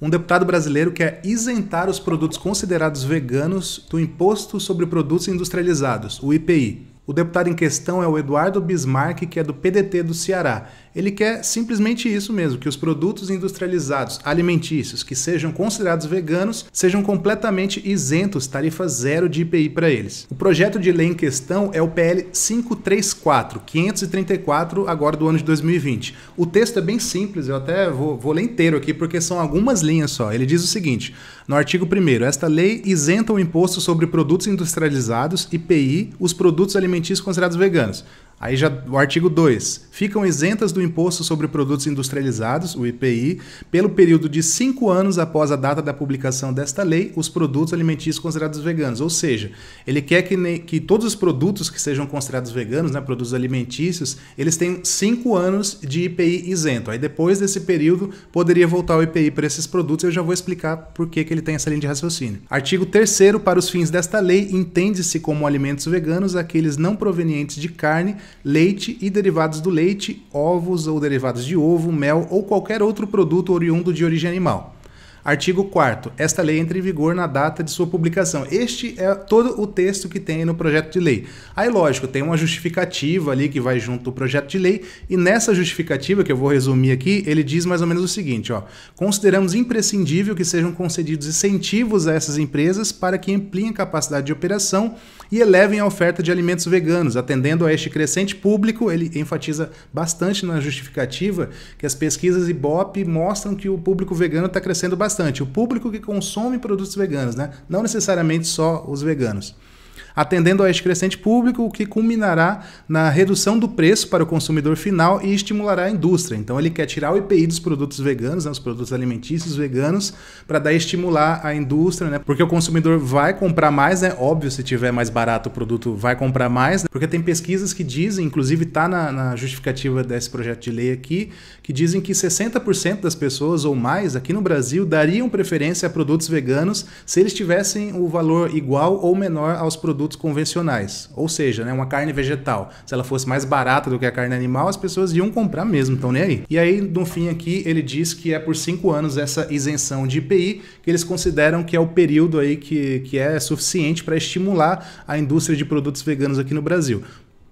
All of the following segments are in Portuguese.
um deputado brasileiro quer isentar os produtos considerados veganos do Imposto sobre Produtos Industrializados, o IPI. O deputado em questão é o Eduardo Bismarck, que é do PDT do Ceará. Ele quer simplesmente isso mesmo, que os produtos industrializados alimentícios que sejam considerados veganos sejam completamente isentos, tarifa zero de IPI para eles. O projeto de lei em questão é o PL 534, 534 agora do ano de 2020. O texto é bem simples, eu até vou, vou ler inteiro aqui porque são algumas linhas só. Ele diz o seguinte: no artigo 1 esta lei isenta o imposto sobre produtos industrializados, IPI, os produtos alimentícios alimentícios considerados veganos. Aí já o artigo 2. Ficam isentas do imposto sobre produtos industrializados, o IPI, pelo período de 5 anos após a data da publicação desta lei, os produtos alimentícios considerados veganos. Ou seja, ele quer que, que todos os produtos que sejam considerados veganos, né, produtos alimentícios, eles tenham 5 anos de IPI isento. Aí depois desse período poderia voltar o IPI para esses produtos. Eu já vou explicar por que, que ele tem essa linha de raciocínio. Artigo 3 para os fins desta lei, entende-se como alimentos veganos aqueles não provenientes de carne leite e derivados do leite, ovos ou derivados de ovo, mel ou qualquer outro produto oriundo de origem animal. Artigo 4 Esta lei entra em vigor na data de sua publicação. Este é todo o texto que tem no projeto de lei. Aí, lógico, tem uma justificativa ali que vai junto ao projeto de lei, e nessa justificativa, que eu vou resumir aqui, ele diz mais ou menos o seguinte, ó: "Consideramos imprescindível que sejam concedidos incentivos a essas empresas para que ampliem a capacidade de operação e elevem a oferta de alimentos veganos, atendendo a este crescente público". Ele enfatiza bastante na justificativa que as pesquisas IBOP mostram que o público vegano está crescendo bastante bastante o público que consome produtos veganos, né? Não necessariamente só os veganos atendendo ao crescente público, o que culminará na redução do preço para o consumidor final e estimulará a indústria. Então ele quer tirar o IPI dos produtos veganos, né, os produtos alimentícios veganos, para daí estimular a indústria, né? Porque o consumidor vai comprar mais, é né? óbvio, se tiver mais barato o produto, vai comprar mais, né? porque tem pesquisas que dizem, inclusive está na, na justificativa desse projeto de lei aqui, que dizem que 60% das pessoas ou mais aqui no Brasil dariam preferência a produtos veganos se eles tivessem o valor igual ou menor aos produtos produtos convencionais. Ou seja, né, uma carne vegetal. Se ela fosse mais barata do que a carne animal, as pessoas iam comprar mesmo, então nem aí. E aí, no fim aqui, ele diz que é por cinco anos essa isenção de IPI, que eles consideram que é o período aí que, que é suficiente para estimular a indústria de produtos veganos aqui no Brasil.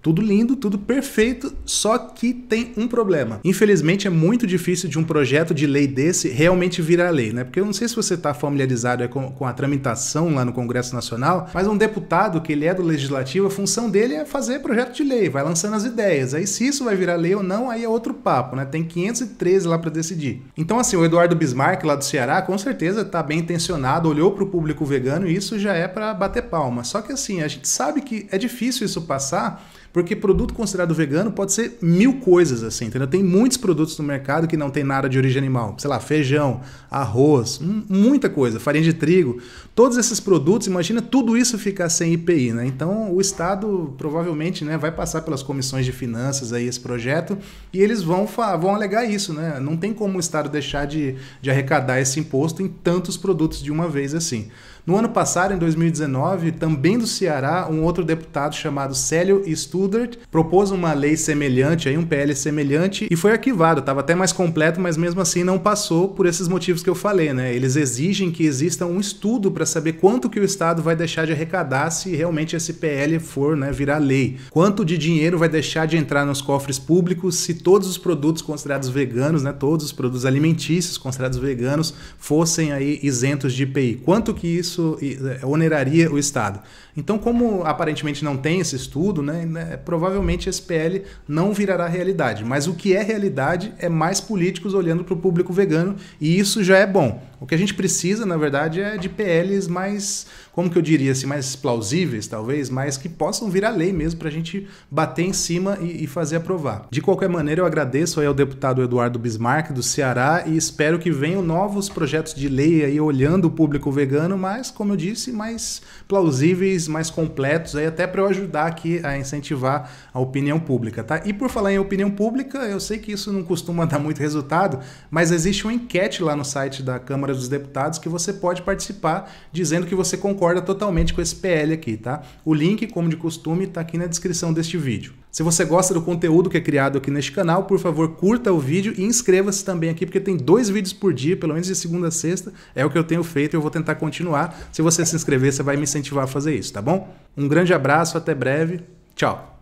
Tudo lindo, tudo perfeito, só que tem um problema. Infelizmente é muito difícil de um projeto de lei desse realmente virar lei, né? Porque eu não sei se você está familiarizado com, com, a tramitação lá no Congresso Nacional, mas um deputado que ele é do Legislativo, a função dele é fazer projeto de lei, vai lançando as ideias. Aí se isso vai virar lei ou não, aí é outro papo, né? Tem 513 lá para decidir. Então assim, o Eduardo Bismarck lá do Ceará, com certeza está bem intencionado, olhou para o público vegano e isso já é para bater palma. Só que assim, a gente sabe que é difícil isso passar porque produto considerado vegano pode ser mil coisas, assim, entendeu? Tem muitos produtos no mercado que não tem nada de origem animal. Sei lá, feijão, arroz, muita coisa, farinha de trigo. Todos esses produtos, imagina tudo isso ficar sem IPI, né? Então o Estado provavelmente né, vai passar pelas comissões de finanças aí esse projeto e eles vão, vão alegar isso, né? Não tem como o Estado deixar de, de arrecadar esse imposto em tantos produtos de uma vez assim. No ano passado, em 2019, também do Ceará, um outro deputado chamado Célio Studart propôs uma lei semelhante, aí, um PL semelhante, e foi arquivado. Estava até mais completo, mas mesmo assim não passou por esses motivos que eu falei. Né? Eles exigem que exista um estudo para saber quanto que o Estado vai deixar de arrecadar se realmente esse PL for né, virar lei. Quanto de dinheiro vai deixar de entrar nos cofres públicos se todos os produtos considerados veganos, né, todos os produtos alimentícios considerados veganos, fossem aí isentos de IPI. Quanto que isso isso é, oneraria o Estado. Então, como aparentemente não tem esse estudo, né, né provavelmente esse PL não virará realidade. Mas o que é realidade é mais políticos olhando para o público vegano, e isso já é bom. O que a gente precisa, na verdade, é de PLs mais, como que eu diria, assim, mais plausíveis, talvez, mas que possam vir a lei mesmo para a gente bater em cima e, e, fazer aprovar. De qualquer maneira, eu agradeço aí ao deputado Eduardo Bismarck, do Ceará, e espero que venham novos projetos de lei aí olhando o público vegano, mas, como eu disse, mais plausíveis, mais completos, aí até para eu ajudar aqui a incentivar a opinião pública, tá? E por falar em opinião pública, eu sei que isso não costuma dar muito resultado, mas existe uma enquete lá no site da Câmara Câmara dos Deputados, que você pode participar dizendo que você concorda totalmente com esse PL aqui, tá? O link, como de costume, está aqui na descrição deste vídeo. Se você gosta do conteúdo que é criado aqui neste canal, por favor, curta o vídeo e inscreva-se também aqui, porque tem dois vídeos por dia, pelo menos de segunda a sexta, é o que eu tenho feito e eu vou tentar continuar. Se você se inscrever, você vai me incentivar a fazer isso, tá bom? Um grande abraço, até breve, tchau!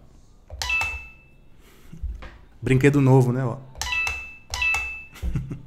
Brinquedo novo, né? Ó.